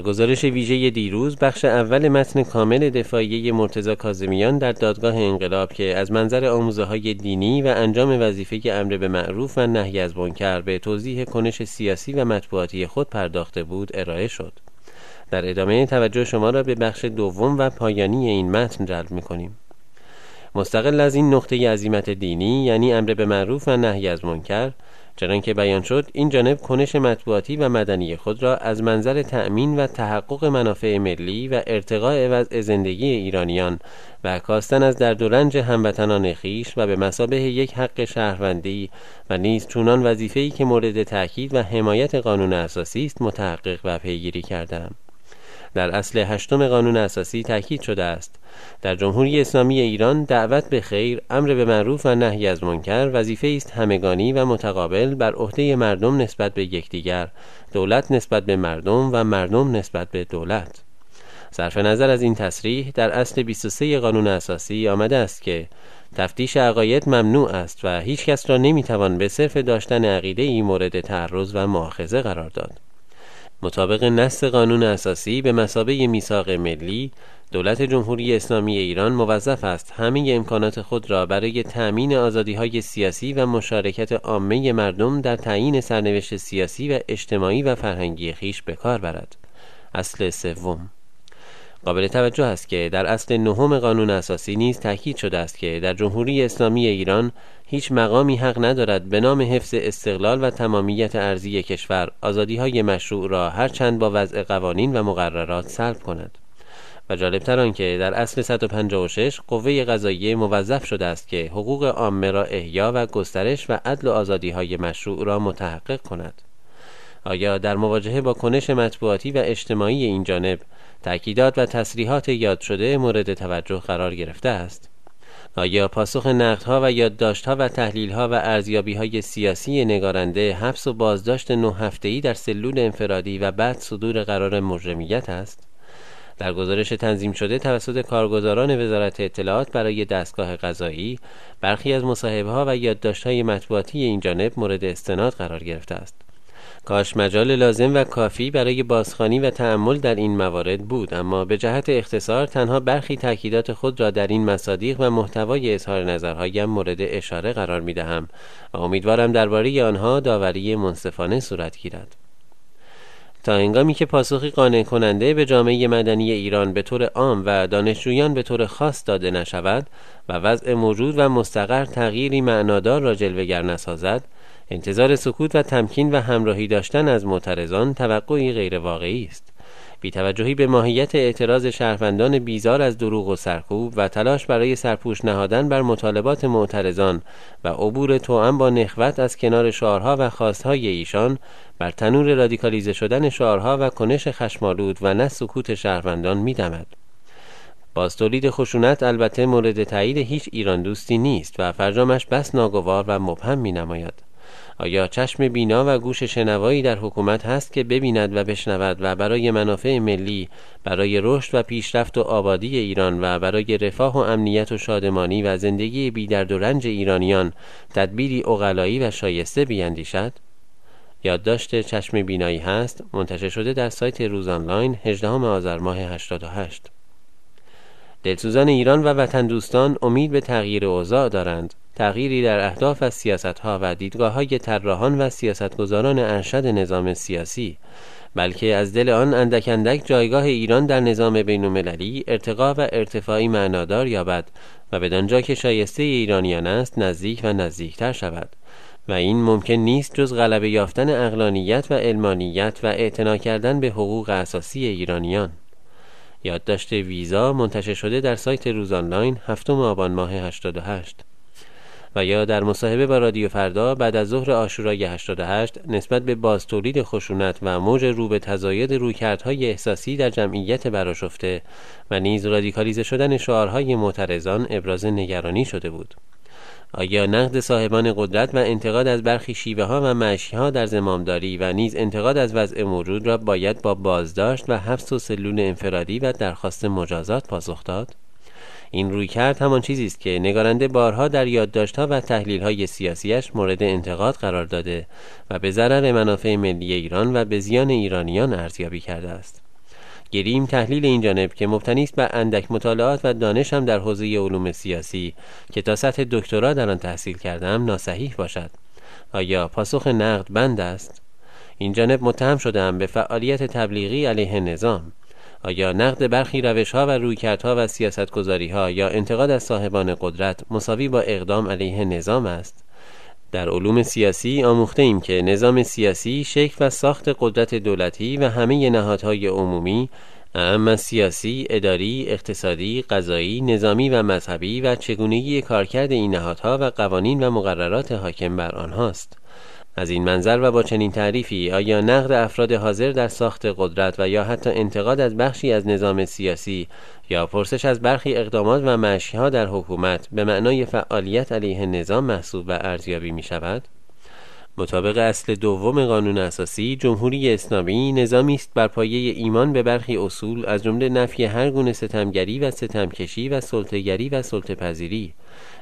گزارش ویژه دیروز بخش اول متن کامل دفاعیه مرتزا کازمیان در دادگاه انقلاب که از منظر آموزه های دینی و انجام وظیفه امر به معروف و نهی از منکر به توضیح کنش سیاسی و مطبوعاتی خود پرداخته بود ارائه شد. در ادامه توجه شما را به بخش دوم و پایانی این متن جلب کنیم. مستقل از این نقطه عظیمت دینی یعنی امر به معروف و نهی از منکر چنانکه بیان شد این جانب کنش مطبوعاتی و مدنی خود را از منظر تأمین و تحقق منافع ملی و ارتقاء وضع زندگی ایرانیان و کاستن از درد و رنج هموطنان خیش و به مسابه یک حق شهروندی و نیز چونان وظیفه‌ای که مورد تأکید و حمایت قانون اساسی است متحقق و پیگیری کردم در اصل هشتم قانون اساسی تاکید شده است در جمهوری اسلامی ایران دعوت به خیر امر به معروف و نهی از منکر وظیفه است همگانی و متقابل بر عهده مردم نسبت به یکدیگر دولت نسبت به مردم و مردم نسبت به دولت صرف نظر از این تصریح در اصل 23 قانون اساسی آمده است که تفتیش عقاید ممنوع است و هیچ کس را نمیتوان به صرف داشتن عقیده ای مورد تعرض و معاخذه قرار داد. مطابق نص قانون اساسی به مسابه میثاق ملی دولت جمهوری اسلامی ایران موظف است همه امکانات خود را برای تأمین آزادی های سیاسی و مشارکت عامه مردم در تعیین سرنوشت سیاسی و اجتماعی و فرهنگی خیش به کار برد. اصل سوم قابل توجه است که در اصل نهم قانون اساسی نیز تاکید شده است که در جمهوری اسلامی ایران هیچ مقامی حق ندارد به نام حفظ استقلال و تمامیت ارضی کشور آزادی های مشروع را هرچند با وضع قوانین و مقررات سلب کند و جالبتر آنکه در اصل 156 قوه قضاییه موظف شده است که حقوق عامه را احیا و گسترش و عدل و آزادی های مشروع را متحقق کند آیا در مواجهه با کنش مطبوعاتی و اجتماعی این جانب تأکیدات و تصریحات یاد شده مورد توجه قرار گرفته است آیا پاسخ نقدها و یادداشتها و تحلیلها و های سیاسی نگارنده حبس و بازداشت نه هفته‌ای در سلول انفرادی و بعد صدور قرار مجرمیت است در گزارش تنظیم شده توسط کارگزاران وزارت اطلاعات برای دستگاه قضایی برخی از مصاحبه‌ها و یادداشت‌های مطبوعاتی این جانب مورد استناد قرار گرفته است کاش مجال لازم و کافی برای بازخوانی و تعمل در این موارد بود اما به جهت اختصار تنها برخی تاکیدات خود را در این مصادیق و محتوای اظهار نظرهایم مورد اشاره قرار می دهم و امیدوارم درباره آنها داوری منصفانه صورت گیرد تا هنگامی که پاسخی قانع کننده به جامعه مدنی ایران به طور عام و دانشجویان به طور خاص داده نشود و وضع موجود و مستقر تغییری معنادار را جلوگر نسازد انتظار سکوت و تمکین و همراهی داشتن از معترضان توقعی غیرواقعی است بیتوجهی به ماهیت اعتراض شهروندان بیزار از دروغ و سرکوب و تلاش برای سرپوش نهادن بر مطالبات معترضان و عبور توأم با نخوت از کنار شعارها و خواستهای ایشان بر تنور رادیکالیزه شدن شعارها و کنش خشمالود و نه سکوت شهروندان میدمد باز خشونت البته مورد تایید هیچ ایران دوستی نیست و فرجامش بس ناگوار و مبهم می نماید. آیا چشم بینا و گوش شنوایی در حکومت هست که ببیند و بشنود و برای منافع ملی برای رشد و پیشرفت و آبادی ایران و برای رفاه و امنیت و شادمانی و زندگی بی در و رنج ایرانیان تدبیری اغلایی و شایسته بیاندیشد یادداشت چشم بینایی هست منتشر شده در سایت روز آنلاین 18 آذر ماه 88 دلسوزان ایران و وطن دوستان امید به تغییر اوضاع دارند تغییری در اهداف و سیاستها و دیدگاه های طراحان و سیاستگزاران ارشد نظام سیاسی بلکه از دل آن اندک اندک جایگاه ایران در نظام بین المللی ارتقا و ارتفاعی معنادار یابد و بدانجا که شایسته ایرانیان است نزدیک و نزدیکتر شود و این ممکن نیست جز غلبه یافتن اقلانیت و علمانیت و اعتنا کردن به حقوق اساسی ایرانیان یادداشت ویزا منتشر شده در سایت روز آنلاین هفتم آبان ماه 88 و یا در مصاحبه با رادیو فردا بعد از ظهر آشورای 88 نسبت به تولید خشونت و موج رو به تزاید رویکردهای احساسی در جمعیت براشفته و نیز رادیکالیزه شدن شعارهای معترضان ابراز نگرانی شده بود آیا نقد صاحبان قدرت و انتقاد از برخی شیوه ها و معشی ها در زمامداری و نیز انتقاد از وضع موجود را باید با بازداشت و حبس و سلول انفرادی و درخواست مجازات پاسخ داد؟ این روی کرد همان چیزی است که نگارنده بارها در یادداشتها و های سیاسیش مورد انتقاد قرار داده و به ضرر منافع ملی ایران و به زیان ایرانیان ارزیابی کرده است گریم تحلیل این جانب که مبتنی است بر اندک مطالعات و دانش هم در حوزه علوم سیاسی که تا سطح دکترا در آن تحصیل کردم ناصحیح باشد آیا پاسخ نقد بند است این جانب متهم شدم به فعالیت تبلیغی علیه نظام آیا نقد برخی ها و رویکردها و ها یا انتقاد از صاحبان قدرت مساوی با اقدام علیه نظام است در علوم سیاسی آموخته ایم که نظام سیاسی شکل و ساخت قدرت دولتی و همه نهادهای عمومی اما سیاسی، اداری، اقتصادی، قضایی، نظامی و مذهبی و چگونگی کارکرد این نهادها و قوانین و مقررات حاکم بر آنهاست. از این منظر و با چنین تعریفی آیا نقد افراد حاضر در ساخت قدرت و یا حتی انتقاد از بخشی از نظام سیاسی یا پرسش از برخی اقدامات و مشیها در حکومت به معنای فعالیت علیه نظام محسوب و ارزیابی می شود؟ مطابق اصل دوم قانون اساسی جمهوری اسلامی نظامی است بر پایه ایمان به برخی اصول از جمله نفی هر گونه ستمگری و ستمکشی و سلطهگری و پذیری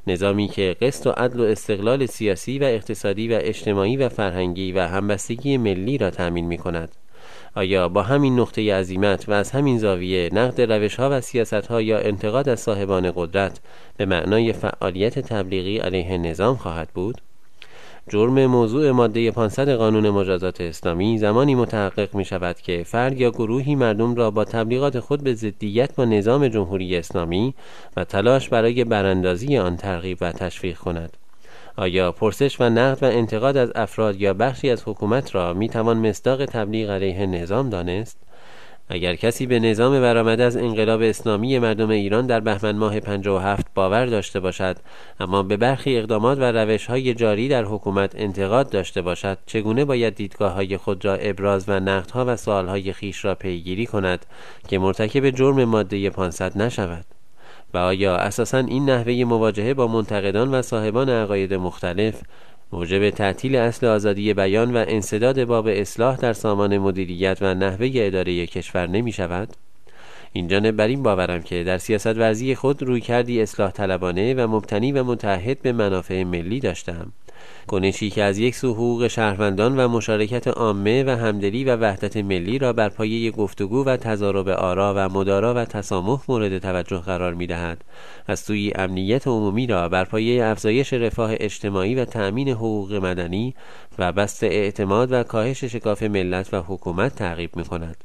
نظامی که قسط و عدل و استقلال سیاسی و اقتصادی و اجتماعی و فرهنگی و همبستگی ملی را تأمین می کند آیا با همین نقطه عزیمت و از همین زاویه نقد روش ها و سیاست ها یا انتقاد از صاحبان قدرت به معنای فعالیت تبلیغی علیه نظام خواهد بود؟ جرم موضوع ماده 500 قانون مجازات اسلامی زمانی متحقق می شود که فرد یا گروهی مردم را با تبلیغات خود به ضدیت با نظام جمهوری اسلامی و تلاش برای براندازی آن ترغیب و تشویق کند آیا پرسش و نقد و انتقاد از افراد یا بخشی از حکومت را می توان مصداق تبلیغ علیه نظام دانست؟ اگر کسی به نظام برآمده از انقلاب اسلامی مردم ایران در بهمن ماه 57 باور داشته باشد اما به برخی اقدامات و روش های جاری در حکومت انتقاد داشته باشد چگونه باید دیدگاه های خود را ابراز و نقدها و سوال های خیش را پیگیری کند که مرتکب جرم ماده 500 نشود و آیا اساسا این نحوه مواجهه با منتقدان و صاحبان عقاید مختلف موجب تعطیل اصل آزادی بیان و انصداد باب اصلاح در سامان مدیریت و نحوه اداره کشور نمی شود؟ این بر این باورم که در سیاست ورزی خود روی کردی اصلاح طلبانه و مبتنی و متحد به منافع ملی داشتم کنشی که از یک سو حقوق شهروندان و مشارکت عامه و همدلی و وحدت ملی را بر پایه گفتگو و تضارب آرا و مدارا و تسامح مورد توجه قرار می دهد از سوی امنیت عمومی را بر پایه افزایش رفاه اجتماعی و تأمین حقوق مدنی و بست اعتماد و کاهش شکاف ملت و حکومت تعقیب می کند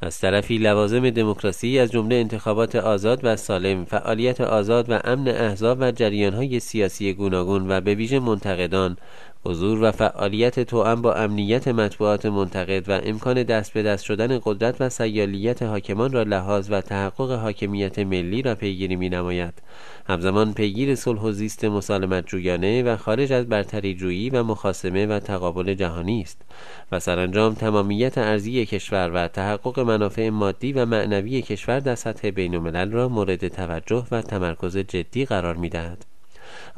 از طرفی لوازم دموکراسی از جمله انتخابات آزاد و سالم، فعالیت آزاد و امن احزاب و جریانهای سیاسی گوناگون و به ویژه منتقدان حضور و فعالیت توأم با امنیت مطبوعات منتقد و امکان دست به دست شدن قدرت و سیالیت حاکمان را لحاظ و تحقق حاکمیت ملی را پیگیری می نماید همزمان پیگیر صلح و زیست مسالمت جویانه و خارج از برتری جویی و مخاسمه و تقابل جهانی است و سرانجام تمامیت ارزی کشور و تحقق منافع مادی و معنوی کشور در سطح بین الملل را مورد توجه و تمرکز جدی قرار می دهد.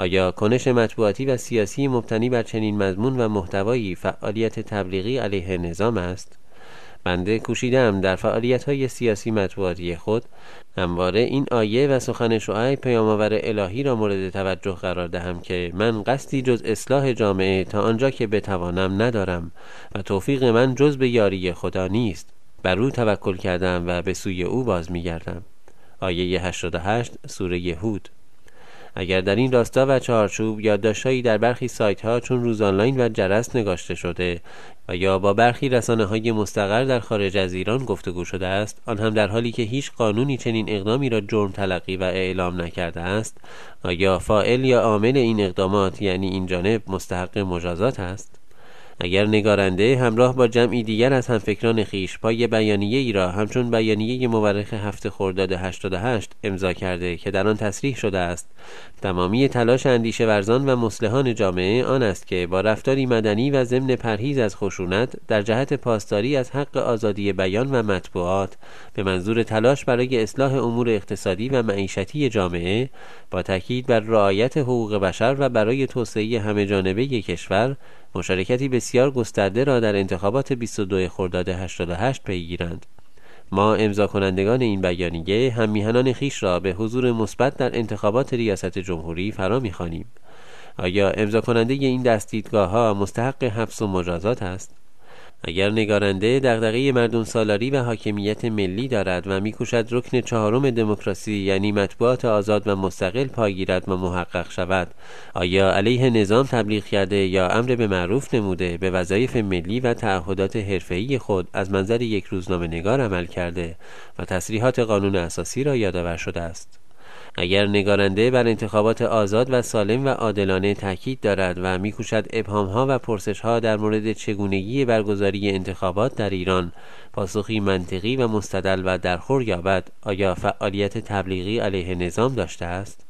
آیا کنش مطبوعاتی و سیاسی مبتنی بر چنین مضمون و محتوایی فعالیت تبلیغی علیه نظام است بنده کوشیدم در فعالیت های سیاسی مطبوعاتی خود همواره این آیه و سخن شعیب پیامآور الهی را مورد توجه قرار دهم که من قصدی جز اصلاح جامعه تا آنجا که بتوانم ندارم و توفیق من جز به یاری خدا نیست بر او توکل کردم و به سوی او باز می گردم. آیه 88 سوره یهود اگر در این راستا و چارچوب یادداشتهایی در برخی سایت ها چون روز آنلاین و جرس نگاشته شده و یا با برخی رسانه های مستقر در خارج از ایران گفتگو شده است آن هم در حالی که هیچ قانونی چنین اقدامی را جرم تلقی و اعلام نکرده است آیا فائل یا عامل این اقدامات یعنی این جانب مستحق مجازات است اگر نگارنده همراه با جمعی دیگر از همفکران خیش پای بیانیه ای را همچون بیانیه مورخ هفته خرداد 88 امضا کرده که در آن تصریح شده است تمامی تلاش اندیشه ورزان و مسلحان جامعه آن است که با رفتاری مدنی و ضمن پرهیز از خشونت در جهت پاسداری از حق آزادی بیان و مطبوعات به منظور تلاش برای اصلاح امور اقتصادی و معیشتی جامعه با تاکید بر رعایت حقوق بشر و برای توسعه همه جانبه کشور مشارکتی بسیار گسترده را در انتخابات 22 خرداد 88 پیگیرند ما امضا کنندگان این بیانیه هم میهنان خیش را به حضور مثبت در انتخابات ریاست جمهوری فرا میخوانیم آیا امضا کننده این دستیدگاه ها مستحق حبس و مجازات است اگر نگارنده دغدغه مردم سالاری و حاکمیت ملی دارد و میکوشد رکن چهارم دموکراسی یعنی مطبوعات آزاد و مستقل پاگیرد و محقق شود آیا علیه نظام تبلیغ کرده یا امر به معروف نموده به وظایف ملی و تعهدات حرفه‌ای خود از منظر یک روزنامه نگار عمل کرده و تصریحات قانون اساسی را یادآور شده است اگر نگارنده بر انتخابات آزاد و سالم و عادلانه تاکید دارد و میکوشد ها و پرسش ها در مورد چگونگی برگزاری انتخابات در ایران پاسخی منطقی و مستدل و درخور یابد آیا فعالیت تبلیغی علیه نظام داشته است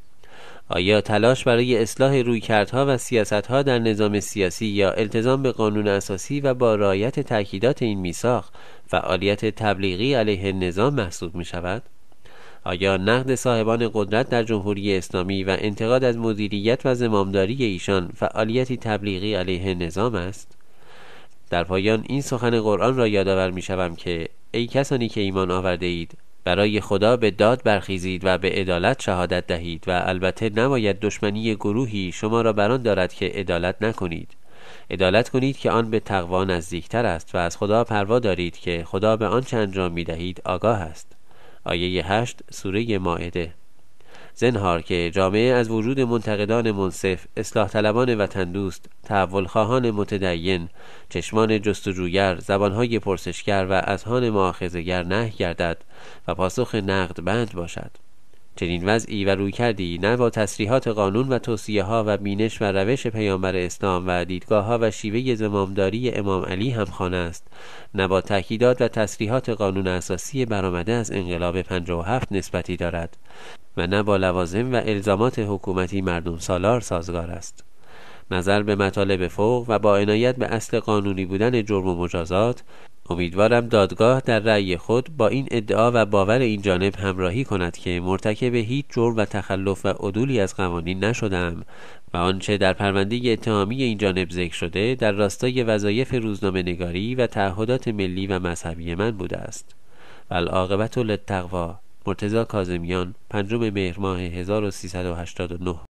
آیا تلاش برای اصلاح رویکردها و سیاستها در نظام سیاسی یا التزام به قانون اساسی و با رعایت تاکیدات این میثاق فعالیت تبلیغی علیه نظام محسوب می شود؟ آیا نقد صاحبان قدرت در جمهوری اسلامی و انتقاد از مدیریت و زمامداری ایشان فعالیتی تبلیغی علیه نظام است در پایان این سخن قرآن را یادآور شوم که ای کسانی که ایمان آورده اید برای خدا به داد برخیزید و به عدالت شهادت دهید و البته نباید دشمنی گروهی شما را بران دارد که عدالت نکنید عدالت کنید که آن به تقوا نزدیکتر است و از خدا پروا دارید که خدا به آن انجام می دهید آگاه است آیه 8 سوره ماعده زنهار که جامعه از وجود منتقدان منصف، اصلاح طلبان وطن دوست، تحول خواهان متدین، چشمان جستجوگر، زبانهای پرسشگر و اذهان معاخذگر نه گردد و پاسخ نقد بند باشد. چنین وضعی و کردی نه با تصریحات قانون و توصیه ها و بینش و روش پیامبر اسلام و دیدگاه ها و شیوه زمامداری امام علی هم خانه است نه با تأکیدات و تصریحات قانون اساسی برآمده از انقلاب 57 نسبتی دارد و نه با لوازم و الزامات حکومتی مردم سالار سازگار است نظر به مطالب فوق و با عنایت به اصل قانونی بودن جرم و مجازات امیدوارم دادگاه در رأی خود با این ادعا و باور این جانب همراهی کند که مرتکب هیچ جرم و تخلف و عدولی از قوانین نشدم و آنچه در پرونده اتهامی این جانب ذکر شده در راستای وظایف روزنامه نگاری و تعهدات ملی و مذهبی من بوده است و العاقبت للتقوا مرتزا کازمیان پنجم مهر ماه 1389